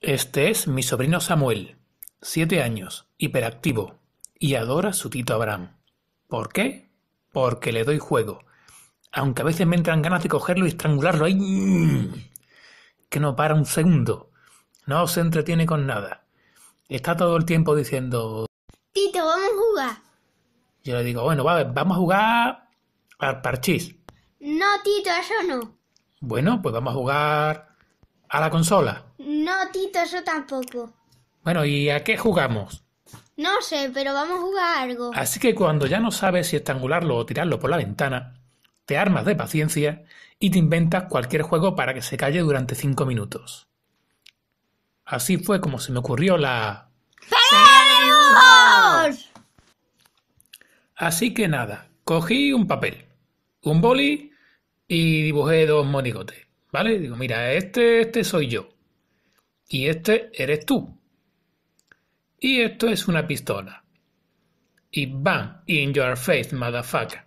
Este es mi sobrino Samuel, siete años, hiperactivo, y adora a su tito Abraham. ¿Por qué? Porque le doy juego. Aunque a veces me entran ganas de cogerlo y estrangularlo ahí. Que no para un segundo. No se entretiene con nada. Está todo el tiempo diciendo... Tito, vamos a jugar. Yo le digo, bueno, vamos a jugar al parchís. No, Tito, eso no. Bueno, pues vamos a jugar ¿A la consola? No, Tito, eso tampoco. Bueno, ¿y a qué jugamos? No sé, pero vamos a jugar algo. Así que cuando ya no sabes si estrangularlo o tirarlo por la ventana, te armas de paciencia y te inventas cualquier juego para que se calle durante cinco minutos. Así fue como se me ocurrió la... Así que nada, cogí un papel, un boli y dibujé dos monigotes. ¿Vale? digo, mira, este, este soy yo. Y este eres tú. Y esto es una pistola. Y bam, in your face, motherfucker.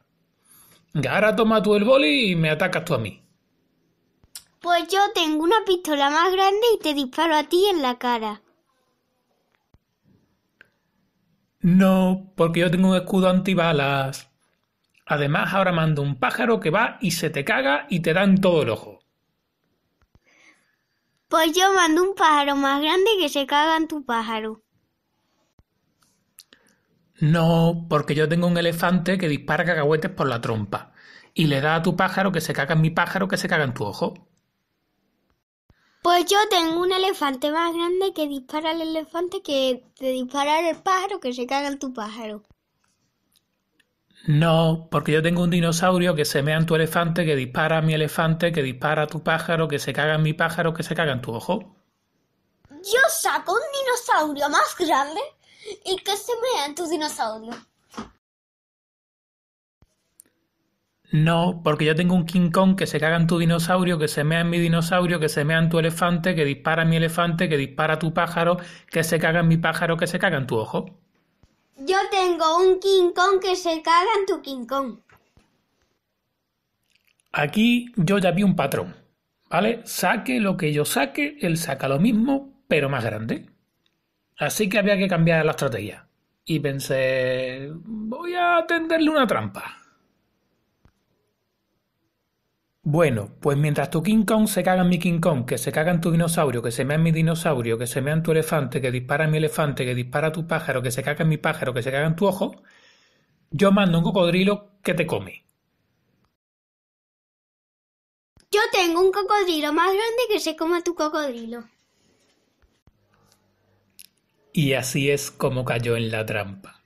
Ahora toma tú el boli y me atacas tú a mí. Pues yo tengo una pistola más grande y te disparo a ti en la cara. No, porque yo tengo un escudo antibalas. Además, ahora mando un pájaro que va y se te caga y te dan todo el ojo. Pues yo mando un pájaro más grande que se caga en tu pájaro. No, porque yo tengo un elefante que dispara cacahuetes por la trompa y le da a tu pájaro que se caga en mi pájaro que se caga en tu ojo. Pues yo tengo un elefante más grande que dispara al elefante que te dispara el pájaro que se caga en tu pájaro. No, porque yo tengo un dinosaurio que se mea en tu elefante, que dispara a mi elefante, que dispara a tu pájaro, que se caga en mi pájaro, que se caga en tu ojo. Yo saco un dinosaurio más grande y que se mea en tu dinosaurio. No, porque yo tengo un King Kong que se caga en tu dinosaurio, que se mea en mi dinosaurio, que se mea en tu elefante, que dispara a mi elefante, que dispara a tu pájaro, que se caga en mi pájaro, que se caga en tu ojo. Yo tengo un King Kong que se caga en tu King Kong. Aquí yo ya vi un patrón, ¿vale? Saque lo que yo saque, él saca lo mismo, pero más grande. Así que había que cambiar la estrategia. Y pensé, voy a tenderle una trampa. Bueno, pues mientras tu King Kong se caga en mi King Kong, que se caga en tu dinosaurio, que se mea en mi dinosaurio, que se mea en tu elefante, que dispara en mi elefante, que dispara tu pájaro, que se caga en mi pájaro, que se caga en tu ojo, yo mando un cocodrilo que te come. Yo tengo un cocodrilo más grande que se coma tu cocodrilo. Y así es como cayó en la trampa.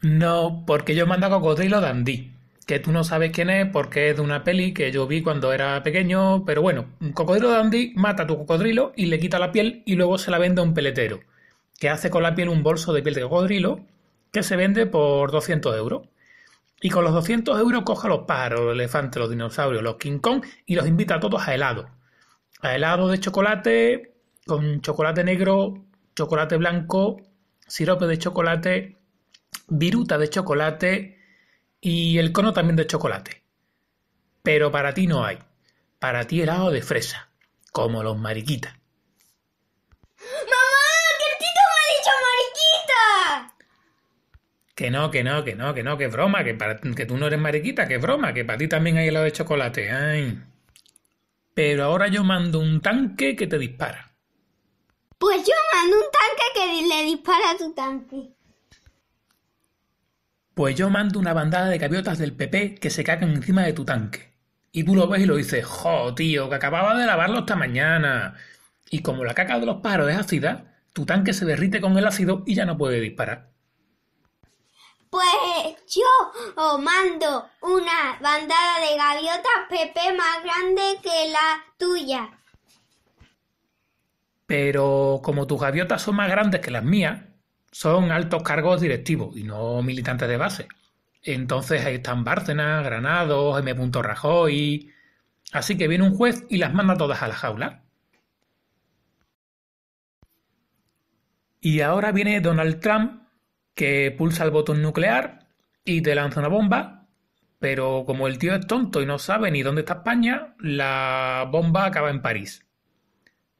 No, porque yo mando a cocodrilo Dandí que tú no sabes quién es porque es de una peli que yo vi cuando era pequeño, pero bueno, un cocodrilo dandy mata a tu cocodrilo y le quita la piel y luego se la vende a un peletero, que hace con la piel un bolso de piel de cocodrilo que se vende por 200 euros. Y con los 200 euros coja los pájaros, los elefantes, los dinosaurios, los King Kong y los invita a todos a helado. A helado de chocolate, con chocolate negro, chocolate blanco, sirope de chocolate, viruta de chocolate, y el cono también de chocolate. Pero para ti no hay. Para ti helado de fresa, como los mariquitas. ¡Mamá! ¡Que el tito me ha dicho mariquita! Que no, que no, que no, que no, que broma, que, para, que tú no eres mariquita, que broma, que para ti también hay helado de chocolate. Pero ahora yo mando un tanque que te dispara. Pues yo mando un tanque que le dispara a tu tanque. Pues yo mando una bandada de gaviotas del PP que se cagan encima de tu tanque. Y tú lo ves y lo dices, jo, tío, que acababa de lavarlo esta mañana. Y como la caca de los pájaros es ácida, tu tanque se derrite con el ácido y ya no puede disparar. Pues yo os mando una bandada de gaviotas PP más grande que la tuya. Pero como tus gaviotas son más grandes que las mías, son altos cargos directivos y no militantes de base. Entonces ahí están Bárcenas, Granados, M. Rajoy. Así que viene un juez y las manda todas a la jaula. Y ahora viene Donald Trump que pulsa el botón nuclear y te lanza una bomba, pero como el tío es tonto y no sabe ni dónde está España, la bomba acaba en París.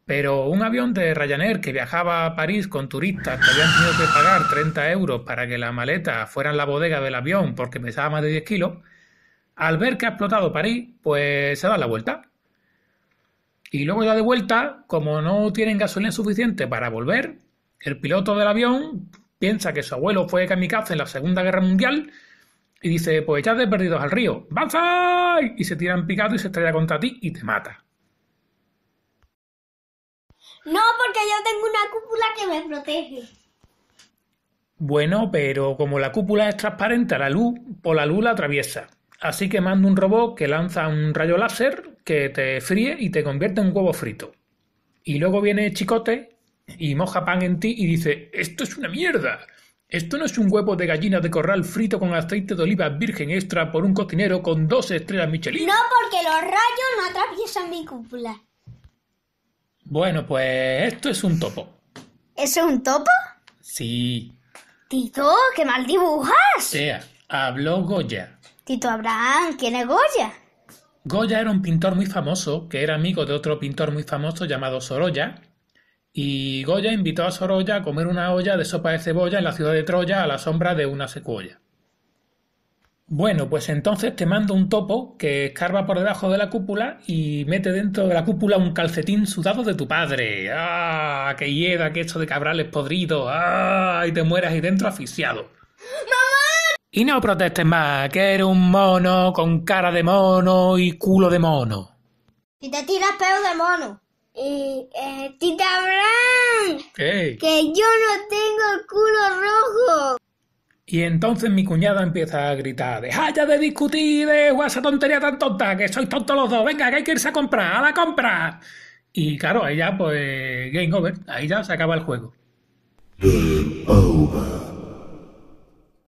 Pero un avión de Ryanair que viajaba a París con turistas que habían tenido que pagar 30 euros para que la maleta fuera en la bodega del avión porque pesaba más de 10 kilos, al ver que ha explotado París, pues se da la vuelta. Y luego ya de vuelta, como no tienen gasolina suficiente para volver, el piloto del avión piensa que su abuelo fue kamikaze en la Segunda Guerra Mundial y dice, pues ya de perdidos al río, ¡Banzai! Y se tiran picado y se estrella contra ti y te mata. No, porque yo tengo una cúpula que me protege. Bueno, pero como la cúpula es transparente a la luz, por la luz la atraviesa. Así que mando un robot que lanza un rayo láser que te fríe y te convierte en un huevo frito. Y luego viene Chicote y moja pan en ti y dice, esto es una mierda. Esto no es un huevo de gallina de corral frito con aceite de oliva virgen extra por un cocinero con dos estrellas Michelin. No, porque los rayos no atraviesan mi cúpula. Bueno, pues esto es un topo. ¿Eso es un topo? Sí. Tito, qué mal dibujas. Sea, habló Goya. Tito Abraham, ¿quién es Goya? Goya era un pintor muy famoso, que era amigo de otro pintor muy famoso llamado Sorolla, y Goya invitó a Sorolla a comer una olla de sopa de cebolla en la ciudad de Troya a la sombra de una secuoya. Bueno, pues entonces te mando un topo que escarba por debajo de la cúpula y mete dentro de la cúpula un calcetín sudado de tu padre. ¡Ah! ¡Qué hieda, que esto de cabrales podrido! ¡Ah! Y te mueras ahí dentro asfixiado. ¡Mamá! Y no protestes más, que eres un mono con cara de mono y culo de mono. Y te tiras pelo de mono. Y, eh, tita Brand! ¿Qué? que yo no tengo el culo rojo. Y entonces mi cuñada empieza a gritar, ¡deja de discutir, de eh, esa tontería tan tonta, que sois tontos los dos, venga, que hay que irse a comprar, a la compra. Y claro, ahí ya pues game over, ahí ya se acaba el juego.